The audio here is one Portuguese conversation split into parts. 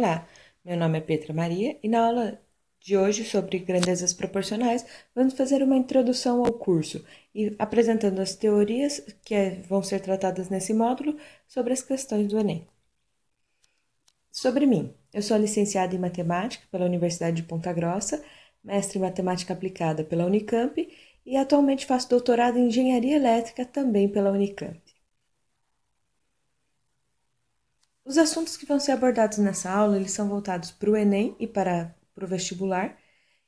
Olá, meu nome é Petra Maria e na aula de hoje sobre grandezas proporcionais vamos fazer uma introdução ao curso e apresentando as teorias que é, vão ser tratadas nesse módulo sobre as questões do Enem. Sobre mim, eu sou licenciada em matemática pela Universidade de Ponta Grossa, mestre em matemática aplicada pela Unicamp e atualmente faço doutorado em engenharia elétrica também pela Unicamp. Os assuntos que vão ser abordados nessa aula, eles são voltados para o Enem e para, o vestibular,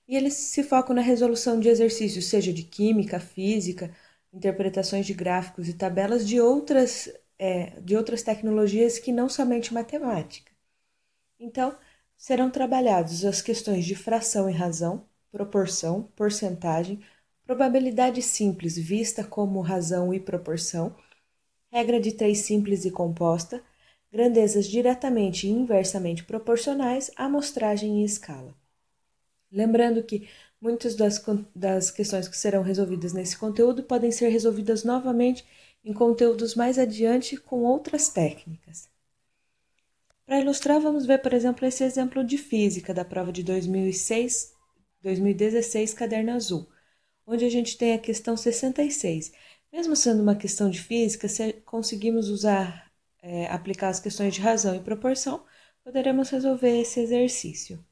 e eles se focam na resolução de exercícios, seja de química, física, interpretações de gráficos e tabelas de outras, é, de outras tecnologias que não somente matemática. Então, serão trabalhados as questões de fração e razão, proporção, porcentagem, probabilidade simples vista como razão e proporção, regra de três simples e composta, grandezas diretamente e inversamente proporcionais à amostragem e escala. Lembrando que muitas das, das questões que serão resolvidas nesse conteúdo podem ser resolvidas novamente em conteúdos mais adiante com outras técnicas. Para ilustrar, vamos ver, por exemplo, esse exemplo de física da prova de 2006, 2016, caderno azul, onde a gente tem a questão 66. Mesmo sendo uma questão de física, se conseguimos usar é, aplicar as questões de razão e proporção, poderemos resolver esse exercício.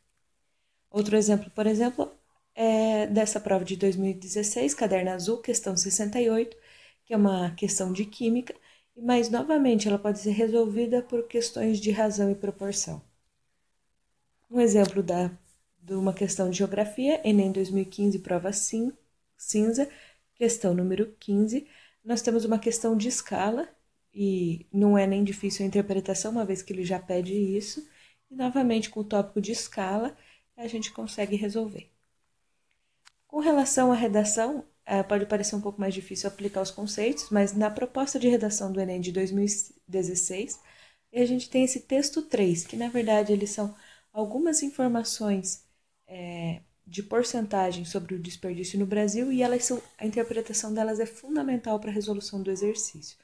Outro exemplo, por exemplo, é dessa prova de 2016, caderno azul, questão 68, que é uma questão de química, mas novamente ela pode ser resolvida por questões de razão e proporção. Um exemplo da, de uma questão de geografia, Enem 2015, prova cinza, questão número 15, nós temos uma questão de escala e não é nem difícil a interpretação, uma vez que ele já pede isso, e novamente com o tópico de escala a gente consegue resolver. Com relação à redação, é, pode parecer um pouco mais difícil aplicar os conceitos, mas na proposta de redação do Enem de 2016, a gente tem esse texto 3, que na verdade eles são algumas informações é, de porcentagem sobre o desperdício no Brasil e elas são, a interpretação delas é fundamental para a resolução do exercício.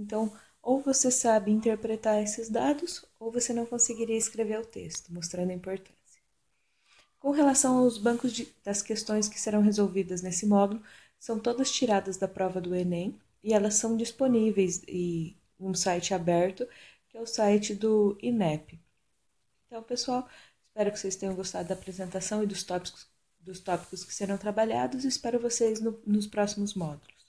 Então, ou você sabe interpretar esses dados, ou você não conseguiria escrever o texto, mostrando a importância. Com relação aos bancos de, das questões que serão resolvidas nesse módulo, são todas tiradas da prova do Enem e elas são disponíveis em um site aberto, que é o site do INEP. Então, pessoal, espero que vocês tenham gostado da apresentação e dos tópicos, dos tópicos que serão trabalhados. Espero vocês no, nos próximos módulos.